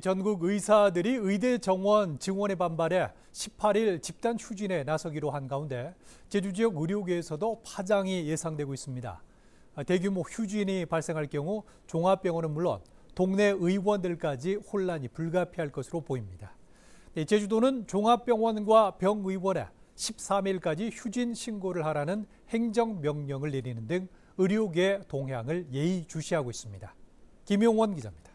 전국 의사들이 의대 정원 증원에 반발해 18일 집단 휴진에 나서기로 한 가운데 제주 지역 의료계에서도 파장이 예상되고 있습니다. 아, 대규모 휴진이 발생할 경우 종합병원은 물론 동네 의원들까지 혼란이 불가피할 것으로 보입니다. 네, 제주도는 종합병원과 병의원에 13일까지 휴진 신고를 하라는 행정명령을 내리는 등 의료계 동향을 예의주시하고 있습니다. 김용원 기자입니다.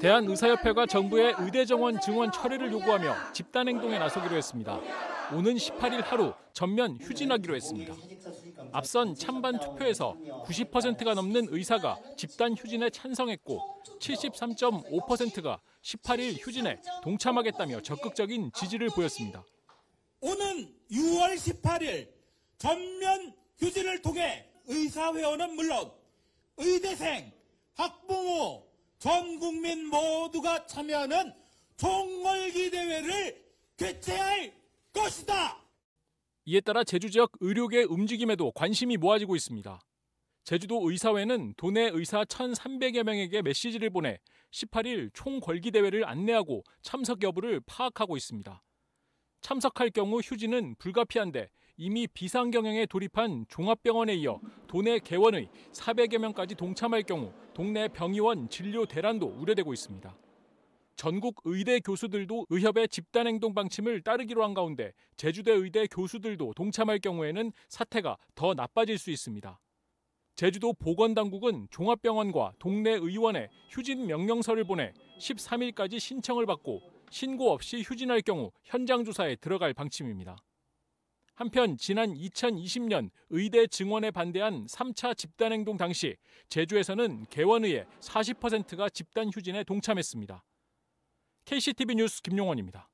대한의사협회가 정부의 의대 정원 증원 처리를 요구하며 집단 행동에 나서기로 했습니다. 오는 18일 하루 전면 휴진하기로 했습니다. 앞선 찬반 투표에서 90%가 넘는 의사가 집단 휴진에 찬성했고 73.5%가 18일 휴진에 동참하겠다며 적극적인 지지를 보였습니다. 오는 6월 18일 전면 휴진을 통해 의사회원은 물론 의대생, 학부모, 전 국민 모두가 참여하는 총궐기 대회를 개최할 것이다. 이에 따라 제주 지역 의료계 움직임에도 관심이 모아지고 있습니다. 제주도 의사회는 도내 의사 1,300여 명에게 메시지를 보내 18일 총궐기 대회를 안내하고 참석 여부를 파악하고 있습니다. 참석할 경우 휴지는 불가피한데 이미 비상경영에 돌입한 종합병원에 이어 도내 개원의 400여 명까지 동참할 경우 동네 병의원 진료 대란도 우려되고 있습니다. 전국 의대 교수들도 의협의 집단행동 방침을 따르기로 한 가운데 제주대 의대 교수들도 동참할 경우에는 사태가 더 나빠질 수 있습니다. 제주도 보건당국은 종합병원과 동네 의원에 휴진 명령서를 보내 13일까지 신청을 받고 신고 없이 휴진할 경우 현장 조사에 들어갈 방침입니다. 한편 지난 2020년 의대 증원에 반대한 3차 집단행동 당시 제주에서는 개원의회 40%가 집단 휴진에 동참했습니다. KCTV 뉴스 김용원입니다.